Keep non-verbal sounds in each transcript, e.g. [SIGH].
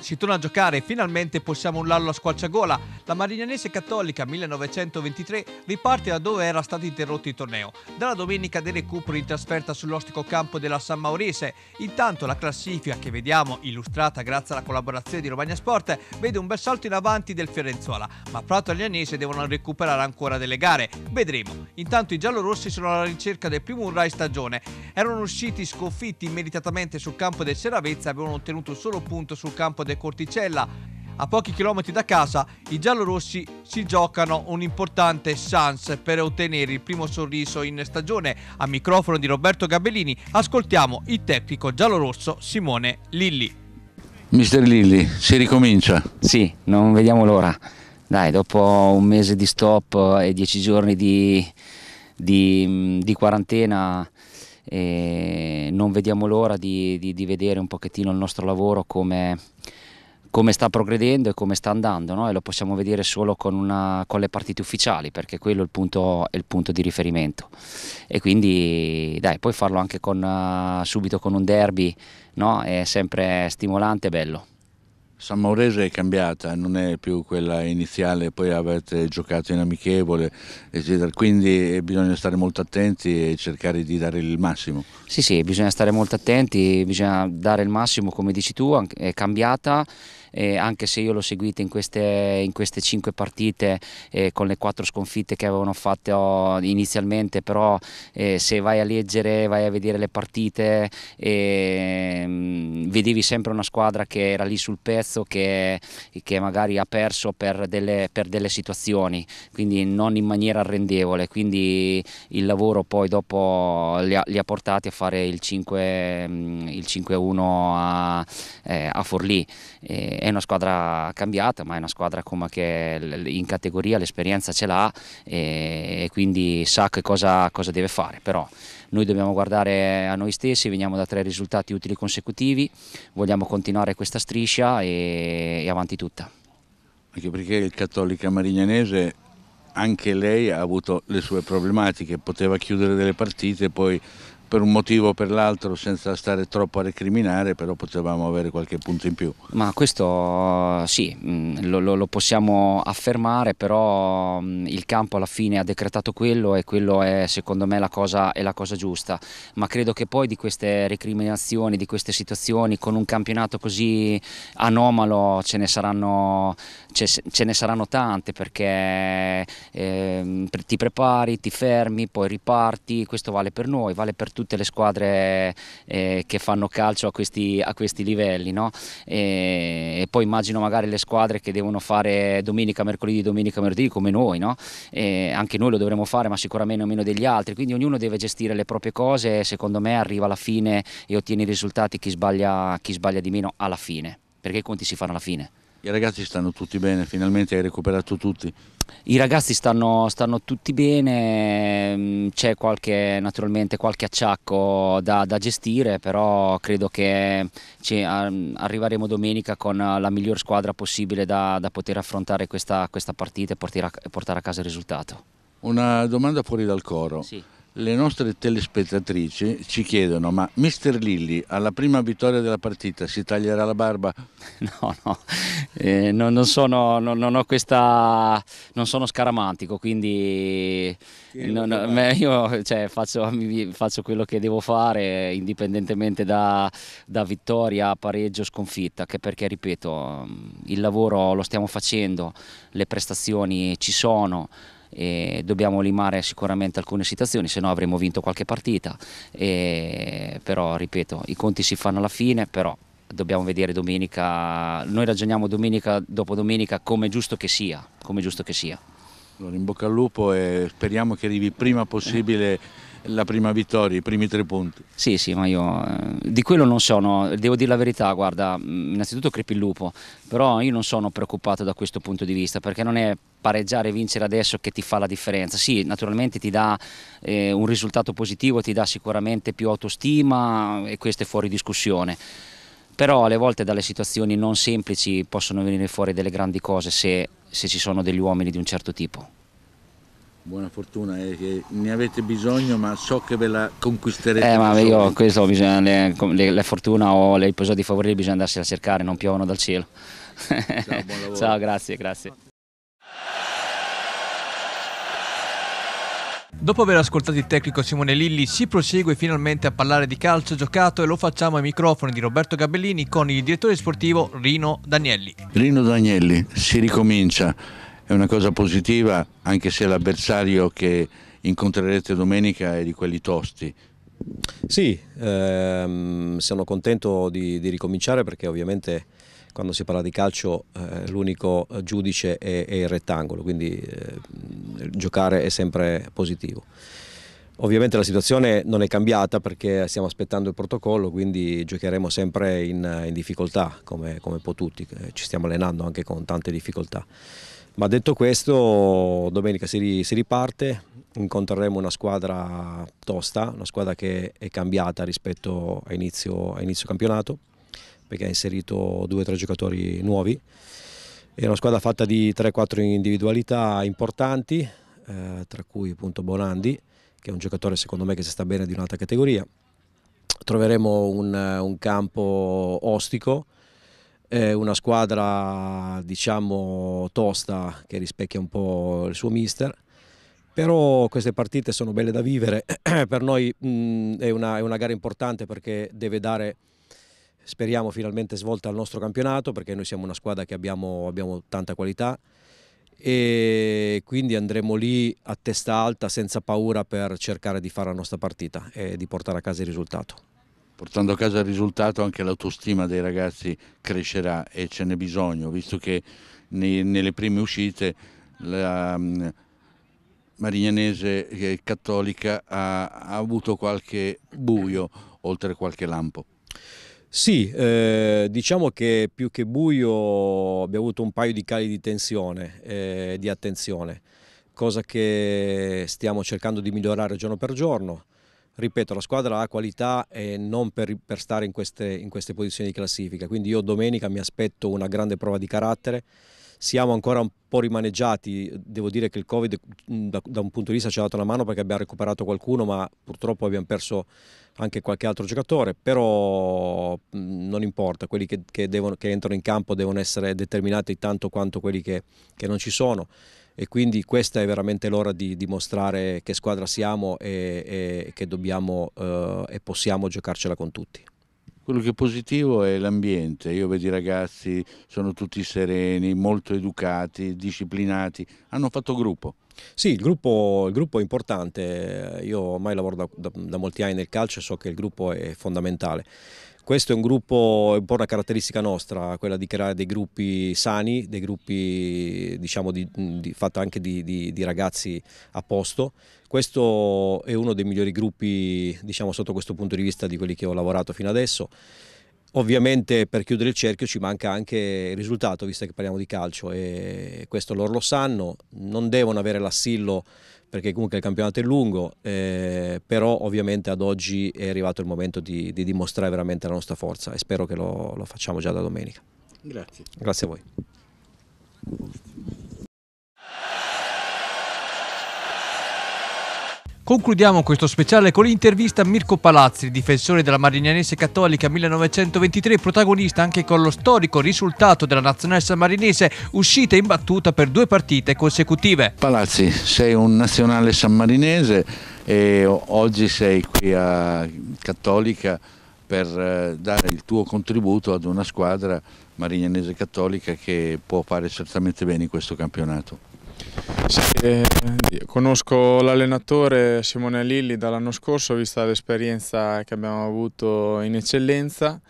Si torna a giocare e finalmente possiamo urlarlo a squarciagola. La Marignanese Cattolica 1923 riparte da dove era stato interrotto il torneo, dalla domenica del recupero in trasferta sull'ostico campo della San Maurese. Intanto la classifica che vediamo, illustrata grazie alla collaborazione di Romagna Sport, vede un bel salto in avanti del Fiorenzuola, ma Prato e Lianese devono recuperare ancora delle gare. Vedremo. Intanto i giallorossi sono alla ricerca del primo un Rai stagione. Erano usciti sconfitti immediatamente sul campo del Seravezza e avevano ottenuto un solo punto sul campo del Code, Corticella. A pochi chilometri da casa i giallorossi si giocano un'importante chance per ottenere il primo sorriso in stagione. A microfono di Roberto Gabellini ascoltiamo il tecnico giallorosso Simone Lilli. Mister Lilli, si ricomincia? Sì, non vediamo l'ora. Dai, dopo un mese di stop e dieci giorni di, di, di quarantena eh, non vediamo l'ora di, di, vedere un pochettino il nostro lavoro come, come sta progredendo e come sta andando no? e lo possiamo vedere solo con, una, con, le partite ufficiali perché quello è il, punto, è il punto di riferimento e quindi dai poi farlo anche con, eh, subito con un derby no? è sempre stimolante e bello. San Maurese è cambiata, non è più quella iniziale, poi avete giocato in amichevole, eccetera. quindi eh, bisogna stare molto attenti e cercare di dare il massimo. Sì, sì, bisogna stare molto attenti, bisogna dare il massimo, come dici tu, è cambiata eh, anche se io l'ho seguita in queste, in queste cinque partite eh, con le quattro sconfitte che avevano fatto inizialmente, però eh, se vai a leggere, vai a vedere le partite, ehm, vedevi sempre una squadra che era lì sul pezzo, che, che magari ha perso per delle, per delle situazioni, quindi non in maniera arrendevole, quindi il lavoro poi dopo li ha, li ha portati a fare il 5-1 mm, il a, eh, a Forlì. Eh, è una squadra cambiata, ma è una squadra come che in categoria l'esperienza ce l'ha e, quindi sa che cosa, cosa deve fare. Però noi dobbiamo guardare a noi stessi, veniamo da tre risultati utili consecutivi, vogliamo continuare questa striscia e, e avanti tutta. Anche perché il Cattolica Marignanese, anche lei ha avuto le sue problematiche, poteva chiudere delle partite, poi per un motivo o per l'altro senza stare troppo a recriminare, però potevamo avere qualche punto in più. Ma questo sì, mm, lo, lo possiamo affermare, però mm, il campo alla fine ha decretato quello e quello è secondo me la cosa, la cosa giusta, ma credo che poi di queste recriminazioni, di queste situazioni, con un campionato così anomalo ce ne saranno, ce, ce ne saranno tante perché eh, ti prepari, ti fermi, poi riparti, questo vale per noi, vale per tutti tutte le squadre eh, che fanno calcio a questi, a questi livelli no? e, e, poi immagino magari le squadre che devono fare domenica, mercoledì, domenica, mercoledì come noi no? anche noi lo dovremmo fare ma sicuramente meno degli altri quindi ognuno deve gestire le proprie cose e secondo me arriva alla fine e ottiene i risultati chi sbaglia, chi sbaglia di meno alla fine perché i conti si fanno alla fine i ragazzi stanno tutti bene, finalmente hai recuperato tutti. I ragazzi stanno, stanno tutti bene, mm, c'è qualche, naturalmente qualche acciacco da, da gestire, però credo che ci, arriveremo domenica con la miglior squadra possibile da, da poter affrontare questa, questa partita e portare a, portare a, casa il risultato. Una domanda fuori dal coro. Sì. Le nostre telespettatrici ci chiedono: ma Mister Lilli alla prima vittoria della partita si taglierà la barba? [LAUGHS] No, no, eh, non, non, sono, non, non, questa, non, sono, scaramantico, quindi io cioè, faccio, faccio, quello che devo fare indipendentemente da, da vittoria, pareggio, sconfitta, che perché ripeto, il lavoro lo stiamo facendo, le prestazioni ci sono e dobbiamo limare sicuramente alcune situazioni, se no avremmo vinto qualche partita, e, però ripeto i conti si fanno alla fine, però dobbiamo vedere domenica, noi ragioniamo domenica dopo domenica come giusto che sia. Come giusto che sia. Allora, in bocca al lupo e speriamo che arrivi prima possibile la prima vittoria, i primi tre punti. Sì, sì, ma io eh, di quello non sono, devo dire la verità, guarda, mm, innanzitutto crepi il lupo, però io non sono preoccupato da questo punto di vista perché non è pareggiare e vincere adesso che ti fa la differenza. Sì, naturalmente ti dà eh, un risultato positivo, ti dà sicuramente più autostima e questo è fuori discussione però alle volte dalle situazioni non semplici possono venire fuori delle grandi cose se, se ci sono degli uomini di un certo tipo buona fortuna e eh, ne avete bisogno ma so che ve la conquisterete eh ma io questo bisogna le, le, la fortuna o le riposo di bisogna andarsi a cercare non piovono dal cielo ciao, buon [LAUGHS] lavoro. ciao grazie grazie Dopo aver ascoltato il tecnico Simone Lilli si prosegue finalmente a parlare di calcio giocato e lo facciamo ai microfoni di Roberto Gabellini con il direttore sportivo Rino Danielli. Rino Danielli, si ricomincia è una cosa positiva anche se l'avversario che incontrerete domenica è di quelli tosti. Sì, ehm, sono contento di, di, ricominciare perché ovviamente quando si parla di calcio eh, l'unico giudice è, è, il rettangolo, quindi eh, giocare è sempre positivo. Ovviamente la situazione non è cambiata perché stiamo aspettando il protocollo, quindi giocheremo sempre in, in difficoltà come, come po' eh, ci stiamo allenando anche con tante difficoltà. Ma detto questo, domenica si, si riparte, incontreremo una squadra tosta, una squadra che è cambiata rispetto a inizio, a inizio campionato, perché ha inserito due o tre giocatori nuovi. È una squadra fatta di 3-4 individualità importanti, eh, tra cui appunto Bonandi, che è un giocatore secondo me che si sta bene di un'altra categoria. Troveremo un, un campo ostico, è una squadra diciamo tosta che rispecchia un po' il suo mister però queste partite sono belle da vivere, [CLEARS THROAT] per noi mh, mm, è, una, è, una, gara importante perché deve dare, speriamo finalmente svolta al nostro campionato perché noi siamo una squadra che abbiamo, abbiamo tanta qualità e quindi andremo lì a testa alta senza paura per cercare di fare la nostra partita e di portare a casa il risultato portando a casa il risultato anche l'autostima dei ragazzi crescerà e ce n'è bisogno, visto che nei, nelle prime uscite la um, Marignanese eh, cattolica ha, ha avuto qualche buio oltre qualche lampo. Sì, eh, diciamo che più che buio abbiamo avuto un paio di cali di tensione, eh, di attenzione, cosa che stiamo cercando di migliorare giorno per giorno ripeto, la squadra ha qualità e non per, per stare in queste, in queste, posizioni di classifica, quindi io domenica mi aspetto una grande prova di carattere, siamo ancora un po' rimaneggiati, devo dire che il Covid da, da un punto di vista ci ha dato una mano perché abbiamo recuperato qualcuno ma purtroppo abbiamo perso anche qualche altro giocatore, però non importa, quelli che, che, devono, che entrano in campo devono essere determinati tanto quanto quelli che, che non ci sono e quindi questa è veramente l'ora di dimostrare che squadra siamo e, e che dobbiamo eh, e possiamo giocarcela con tutti. Quello che è positivo è l'ambiente, io vedo i ragazzi, sono tutti sereni, molto educati, disciplinati, hanno fatto gruppo. Sì, il gruppo, il gruppo, è importante, io ormai lavoro da, da, da molti anni nel calcio e so che il gruppo è fondamentale. Questo è un gruppo, è un po' una caratteristica nostra, quella di creare dei gruppi sani, dei gruppi diciamo di, di, fatto anche di, di, di, ragazzi a posto. Questo è uno dei migliori gruppi diciamo sotto questo punto di vista di quelli che ho lavorato fino adesso. Ovviamente per chiudere il cerchio ci manca anche il risultato, visto che parliamo di calcio e questo loro lo sanno, non devono avere l'assillo perché comunque il campionato è lungo, eh, però ovviamente ad oggi è arrivato il momento di, di dimostrare veramente la nostra forza e spero che lo, lo facciamo già da domenica. Grazie. Grazie a voi. Concludiamo questo speciale con l'intervista a Mirko Palazzi, difensore della Marinense Cattolica 1923, protagonista anche con lo storico risultato della nazionale sammarinese, uscita in battuta per due partite consecutive. Palazzi, sei un nazionale sammarinese e oggi sei qui a Cattolica per eh, dare il tuo contributo ad una squadra marinenese cattolica che può fare certamente bene in questo campionato. Sì, eh, conosco l'allenatore Simone Lilli dall'anno scorso, vista l'esperienza che abbiamo avuto in eccellenza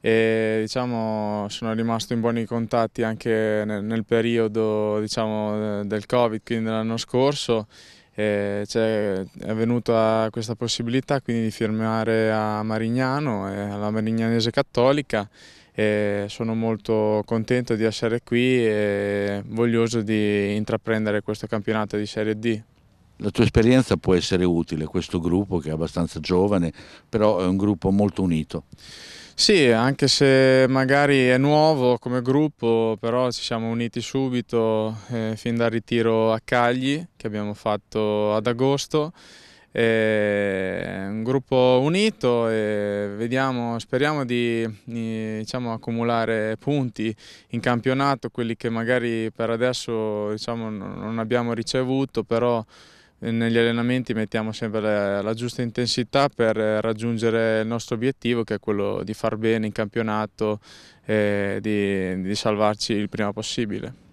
e diciamo, sono rimasto in buoni contatti anche nel, nel periodo diciamo, del Covid, quindi dell'anno scorso. E cioè, è venuta questa possibilità quindi di firmare a Marignano eh, alla Marignanese Cattolica e sono molto contento di essere qui e voglioso di intraprendere questo campionato di Serie D. La tua esperienza può essere utile, questo gruppo che è abbastanza giovane, però è un gruppo molto unito. Sì, anche se magari è nuovo come gruppo, però ci siamo uniti subito, eh, fin dal ritiro a Cagli che abbiamo fatto ad agosto è un gruppo unito e vediamo, speriamo di diciamo, accumulare punti in campionato, quelli che magari per adesso diciamo, non abbiamo ricevuto, però eh, negli allenamenti mettiamo sempre la, la, giusta intensità per raggiungere il nostro obiettivo che è quello di far bene in campionato e di, di salvarci il prima possibile.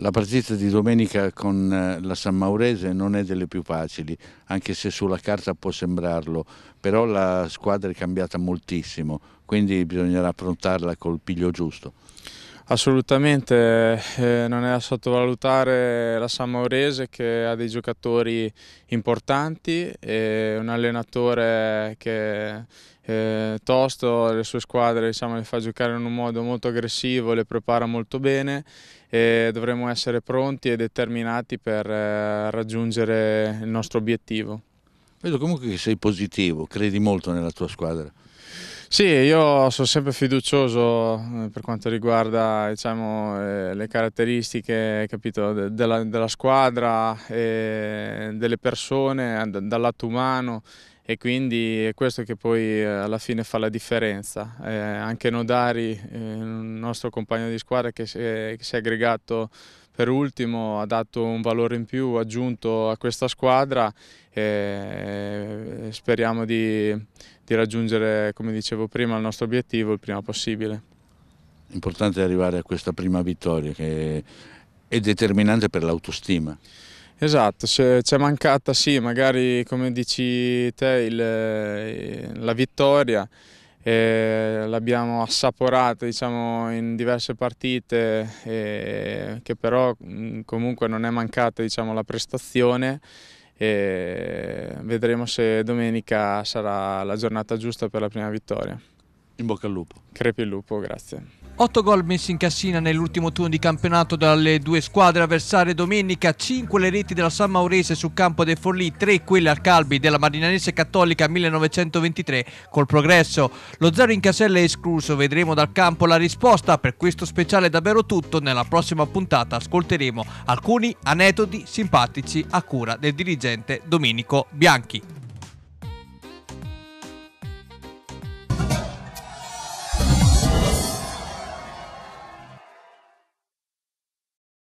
La partita di domenica con eh, la San Maurese non è delle più facili, anche se sulla carta può sembrarlo, però la squadra è cambiata moltissimo, quindi bisognerà affrontarla col piglio giusto. Assolutamente, eh, non è da sottovalutare la San Maurese che ha dei giocatori importanti e un allenatore che eh, tosto, le sue squadre diciamo, le fa giocare in un modo molto aggressivo, le prepara molto bene e dovremo essere pronti e determinati per eh, raggiungere il nostro obiettivo. Vedo comunque che sei positivo, credi molto nella tua squadra. Sì, io sono sempre fiducioso eh, per quanto riguarda diciamo, eh, le caratteristiche capito, della, della, squadra, delle persone, dal lato umano e quindi è questo che poi eh, alla fine fa la differenza. anche Nodari, il nostro compagno di squadra che si è, che si è aggregato per ultimo ha dato un valore in più aggiunto a questa squadra e speriamo di, di raggiungere, come dicevo prima, il nostro obiettivo il prima possibile. Importante è arrivare a questa prima vittoria che è determinante per l'autostima. Esatto, c'è mancata sì, magari come dici te il, la vittoria, l'abbiamo assaporata diciamo, in diverse partite che però comunque non è mancata diciamo, la prestazione e vedremo se domenica sarà la giornata giusta per la prima vittoria. In bocca al lupo. Crepi il lupo, grazie. 8 gol messi in cassina nell'ultimo turno di campionato dalle due squadre avversarie domenica, 5 le reti della San Maurese sul campo dei Forlì, 3 quelle al Calbi della Marinanese Cattolica 1923 col progresso. Lo zero in casella è escluso, vedremo dal campo la risposta. Per questo speciale è davvero tutto, nella prossima puntata ascolteremo alcuni aneddoti simpatici a cura del dirigente Domenico Bianchi.